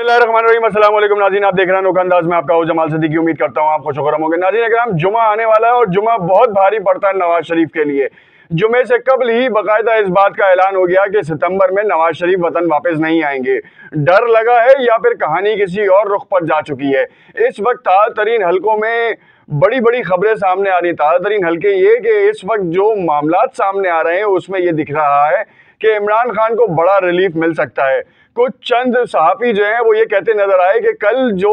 असलम नाजीन आप देख रहे हैं नौका अंदाज में आपका जमाल सदी उम्मीद करता हूँ आपको खुशोखरम होंगे नाजीन अगर जुमा आने वाला है और जुमा बहुत भारी पड़ता है नवाज शरीफ के लिए जुमे से कबल ही बाकायदा इस बात का ऐलान हो गया कि सितंबर में नवाज शरीफ वतन वापस नहीं आएंगे डर लगा है या फिर कहानी किसी और रुख पर जा चुकी है इस वक्त ताल तरीन हल्कों में बड़ी बड़ी खबरें सामने आ रही ताज़ा तरीन हल्के ये कि इस वक्त जो मामला सामने आ रहे हैं उसमें ये दिख रहा है कि इमरान खान को बड़ा रिलीफ मिल सकता है कुछ चंद सहाफ़ी जो हैं वो ये कहते नज़र आए कि कल जो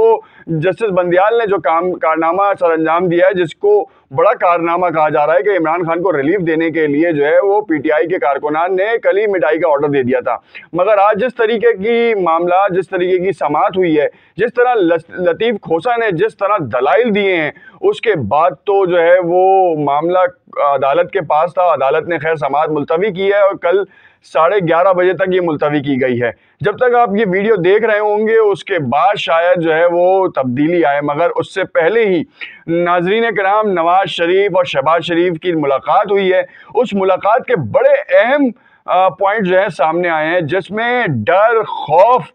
जस्टिस बंदियाल ने जो काम कारनामा सर अंजाम दिया है जिसको बड़ा कारनामा कहा जा रहा है कि इमरान खान को रिलीफ देने के लिए जो है वो पीटीआई के कारकुनान ने कल ही मिठाई का ऑर्डर दे दिया था मगर आज जिस तरीके की मामला जिस तरीके की समात हुई है जिस तरह लतीफ़ खोसा ने जिस तरह दलाइल दिए हैं उसके बाद तो जो है वो मामला अदालत के पास था अदालत ने खैर समात मुलतवी की है और कल साढ़े ग्यारह बजे तक ये मुलतवी की गई है जब तक आप ये वीडियो देख रहे होंगे उसके बाद शायद जो है वो तब्दीली आए मगर उससे पहले ही नाजरीन कराम नवाज शरीफ और शहबाज शरीफ की मुलाकात हुई है उस मुलाकात के बड़े अहम पॉइंट जो है सामने आए हैं जिसमें डर खौफ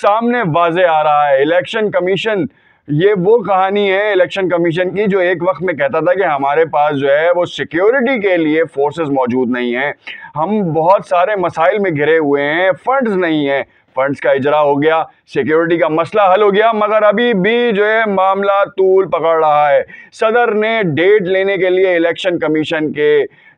सामने वाजे आ रहा है इलेक्शन कमीशन ये वो कहानी है इलेक्शन कमीशन की जो एक वक्त में कहता था कि हमारे पास जो है वो सिक्योरिटी के लिए फोर्सेस मौजूद नहीं हैं हम बहुत सारे मसाइल में घिरे हुए हैं फंड्स नहीं हैं फंड्स का इजरा हो गया सिक्योरिटी का मसला हल हो गया मगर अभी भी जो है मामला तूल पकड़ रहा है सदर ने डेट लेने के लिए इलेक्शन कमीशन के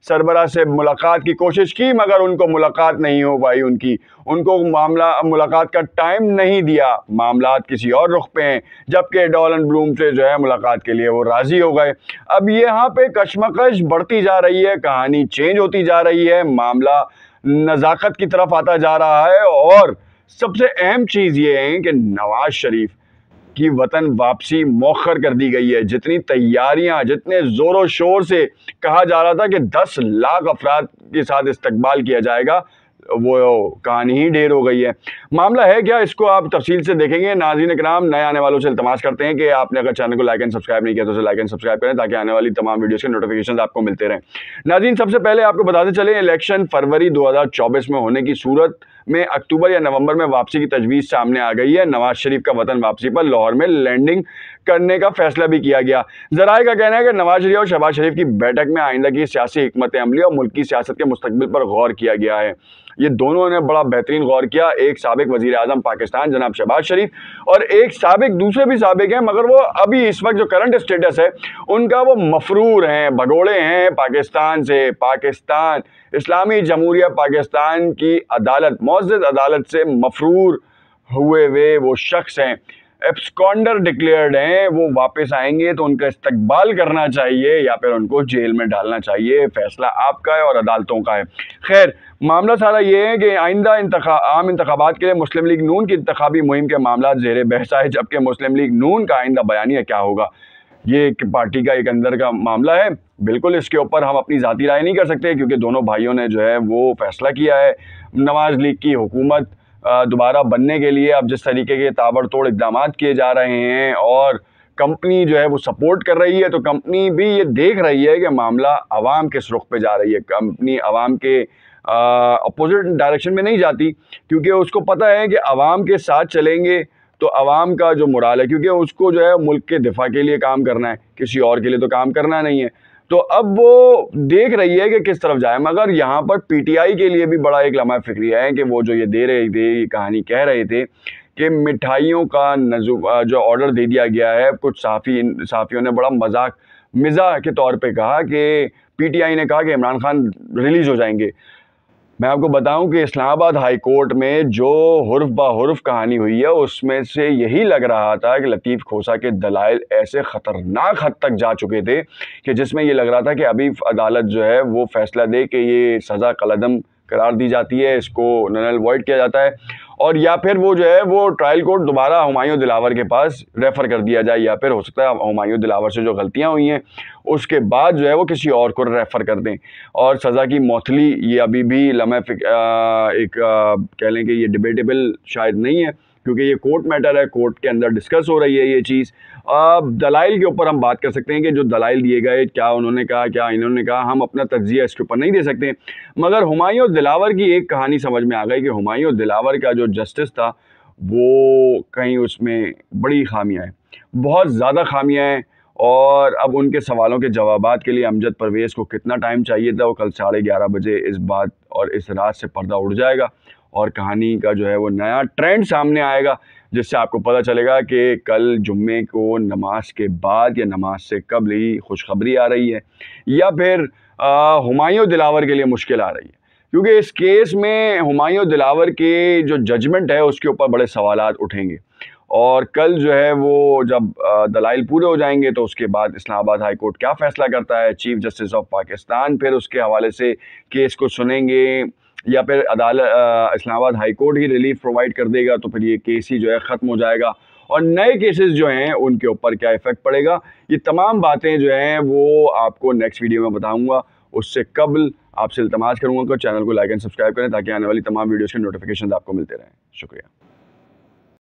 सरबरा से मुलाकात की कोशिश की मगर उनको मुलाकात नहीं हो पाई उनकी उनको मामला मुलाकात का टाइम नहीं दिया मामला किसी और रुख पे हैं जबकि डॉलन ब्लूम से जो है मुलाकात के लिए वो राज़ी हो गए अब यहाँ पे कशमकश बढ़ती जा रही है कहानी चेंज होती जा रही है मामला नज़ाकत की तरफ आता जा रहा है और सबसे अहम चीज़ ये है कि नवाज शरीफ की वतन वापसी मौखर कर दी गई है जितनी तैयारियां जितने जोरों शोर से कहा जा रहा था कि 10 लाख अफराद के साथ इस्तकबाल किया जाएगा वो कहानी ही ढेर हो गई है मामला है क्या इसको आप तफसील से देखेंगे नाजीन कराम नए आने वालों से इतमाश करते हैं कि आपने अगर चैनल को लाइक एंड सब्सक्राइब नहीं किया तो उसे लाइक एंड सब्सक्राइब करें ताकि आने वाली तमाम वीडियोस के नोटिफिकेशन आपको मिलते रहें नाजीन सबसे पहले आपको बताते चले इलेक्शन फरवरी दो में होने की सूरत में अक्टूबर या नवंबर में वापसी की तजवीज़ सामने आ गई है नवाज शरीफ का वतन वापसी पर लाहौर में लैंडिंग करने का फैसला भी किया गया जराए का कहना है कि नवाज शरीफ और शहबाज शरीफ की बैठक में आइंदा की सियासी हमत अमली और मुल्क की सियासत के मुस्तबिल पर गौर किया गया है ये दोनों ने बड़ा बेहतरीन गौर किया एक सबक वजी अजम पाकिस्तान जनाब शहबाज शरीफ और एक सबक दूसरे भी सबक हैं मगर वो अभी इस वक्त जो करंट स्टेटस है उनका वो मफरूर हैं भगोड़े हैं पाकिस्तान से पाकिस्तान इस्लामी जमहूरिया पाकिस्तान की अदालत मौजद अदालत से मफरूर हुए हुए वो शख्स हैं एब्सकॉन्डर डिक्लेयर्ड हैं वो वापस आएंगे तो उनका इस्तकबाल करना चाहिए या फिर उनको जेल में डालना चाहिए फैसला आपका है और अदालतों का है खैर मामला सारा ये है कि आइंदा आम इंतबात के लिए मुस्लिम लीग नून की इंतबी मुहिम के मामला जेर बहस है जबकि मुस्लिम लीग नून का आइंदा बयानिया क्या होगा ये एक पार्टी का एक अंदर का मामला है बिल्कुल इसके ऊपर हम अपनी ज़ाती राय नहीं कर सकते क्योंकि दोनों भाइयों ने जो है वो फैसला किया है नवाज़ लीग की हुकूमत दोबारा बनने के लिए अब जिस तरीके के ताबड़तोड़ इकदाम किए जा रहे हैं और कंपनी जो है वो सपोर्ट कर रही है तो कंपनी भी ये देख रही है कि मामला आवाम किस रुख पे जा रही है कंपनी आवाम के अपोजिट डायरेक्शन में नहीं जाती क्योंकि उसको पता है कि आवाम के साथ चलेंगे तो आवाम का जो मुराल है क्योंकि उसको जो है मुल्क के दिफा के लिए काम करना है किसी और के लिए तो काम करना नहीं है तो अब वो देख रही है कि किस तरफ जाए मगर यहाँ पर पीटीआई के लिए भी बड़ा एक लम्हा फिक्र है कि वो जो ये दे रहे थे ये कहानी कह रहे थे कि मिठाइयों का नजू जो ऑर्डर दे दिया गया है कुछ साफ़ी साफ़ियों ने बड़ा मजाक मिज़ा के तौर पे कहा कि पीटीआई ने कहा कि इमरान खान रिलीज़ हो जाएंगे मैं आपको बताऊं कि इस्लामाबाद हाई कोर्ट में जो हर्फ बा हर्फ कहानी हुई है उसमें से यही लग रहा था कि लतीफ़ खोसा के दलाइल ऐसे ख़तरनाक हद तक जा चुके थे कि जिसमें ये लग रहा था कि अभी अदालत जो है वो फ़ैसला दे कि ये सज़ा कलदम करार दी जाती है इसको ननल वॉइड किया जाता है और या फिर वो जो है वो ट्रायल कोर्ट दोबारा हमायूँ दिलावर के पास रेफ़र कर दिया जाए या फिर हो सकता है हमायूँ दिलावर से जो गलतियाँ हुई हैं उसके बाद जो है वो किसी और को रेफ़र कर दें और सज़ा की मौथली ये अभी भी लम्हे एक आ, कह लें कि ये डिबेटेबल शायद नहीं है क्योंकि ये कोर्ट मैटर है कोर्ट के अंदर डिस्कस हो रही है ये चीज़ अब दलाइल के ऊपर हम बात कर सकते हैं कि जो दलाइल दिए गए क्या उन्होंने कहा क्या इन्होंने कहा हम अपना तजिया इसके ऊपर नहीं दे सकते मगर हमायूँ दिलावर की एक कहानी समझ में आ गई कि हमायूँ दिलावर का जो जस्टिस था वो कहीं उसमें बड़ी खामियाँ हैं बहुत ज़्यादा खामियाँ हैं और अब उनके सवालों के जवाब के लिए अमजद परवेज़ को कितना टाइम चाहिए था वो कल साढ़े ग्यारह बजे इस बात और इस रात से पर्दा उड़ जाएगा और कहानी का जो है वो नया ट्रेंड सामने आएगा जिससे आपको पता चलेगा कि कल जुम्मे को नमाज के बाद या नमाज से कब ही खुशखबरी आ रही है या फिर हुमायूं दिलावर के लिए मुश्किल आ रही है क्योंकि इस केस में हुमायूं दिलावर के जो जजमेंट है उसके ऊपर बड़े सवाल उठेंगे और कल जो है वो जब दलाइल पूरे हो जाएंगे तो उसके बाद इस्लामाबाद हाई कोर्ट क्या फ़ैसला करता है चीफ जस्टिस ऑफ पाकिस्तान फिर उसके हवाले से केस को सुनेंगे या फिर अदालत इस्लामाबाद हाई कोर्ट ही रिलीफ प्रोवाइड कर देगा तो फिर ये केस ही जो है ख़त्म हो जाएगा और नए केसेस जो हैं उनके ऊपर क्या इफ़ेक्ट पड़ेगा ये तमाम बातें जो हैं वो आपको नेक्स्ट वीडियो में बताऊँगा उससे कबल आपसे इतमाज करूँगा कि तो चैनल को लाइक एंड सब्सक्राइब करें ताकि आने वाली तमाम वीडियोज़ के नोटिफिकेशन आपको मिलते रहें शुक्रिया